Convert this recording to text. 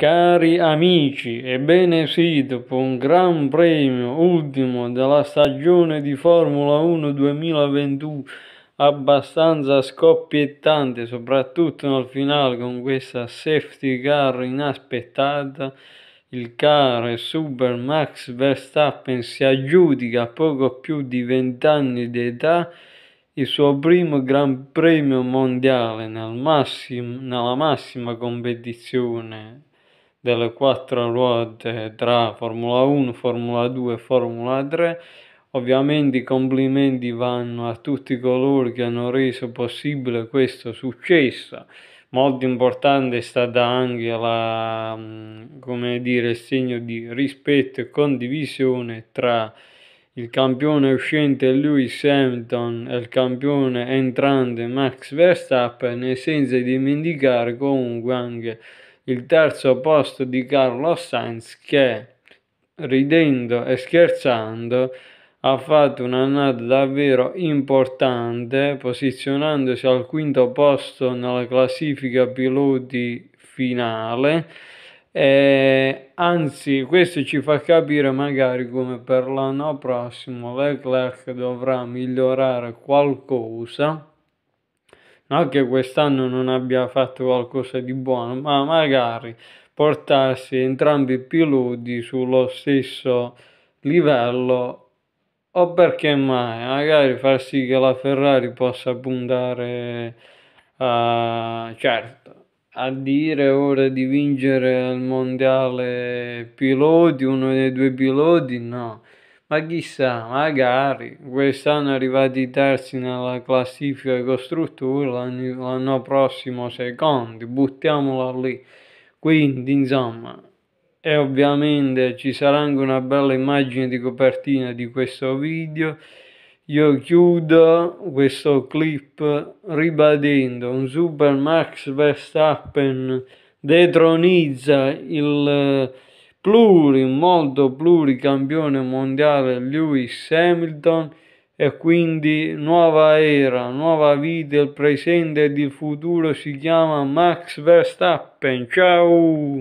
Cari amici, ebbene sì, dopo un gran premio ultimo della stagione di Formula 1 2021 abbastanza scoppiettante, soprattutto nel finale con questa safety car inaspettata, il caro Super Max Verstappen si aggiudica a poco più di 20 anni di età il suo primo Gran Premio mondiale nel massimo, nella massima competizione delle quattro ruote tra Formula 1, Formula 2 e Formula 3. Ovviamente i complimenti vanno a tutti coloro che hanno reso possibile questo successo. Molto importante è stata anche la, mm, come dire, il segno di rispetto e condivisione tra il campione uscente Lewis Hamilton e il campione entrante Max Verstappen, senza dimenticare comunque anche il terzo posto di Carlos Sainz che, ridendo e scherzando, ha fatto un'annata davvero importante posizionandosi al quinto posto nella classifica piloti finale e anzi questo ci fa capire magari come per l'anno prossimo Leclerc dovrà migliorare qualcosa non che quest'anno non abbia fatto qualcosa di buono, ma magari portarsi entrambi i piloti sullo stesso livello o perché mai, magari far sì che la Ferrari possa puntare a, certo, a dire ora di vincere il mondiale piloti, uno dei due piloti, no. Ma chissà, magari quest'anno è arrivati terzi nella classifica costruttori, l'anno prossimo secondi, buttiamola lì. Quindi, insomma, e ovviamente ci sarà anche una bella immagine di copertina di questo video. Io chiudo questo clip ribadendo un super Max Verstappen detronizza il plurimolto pluricampione mondiale Lewis Hamilton e quindi nuova era, nuova vita, il presente ed il futuro si chiama Max Verstappen. Ciao!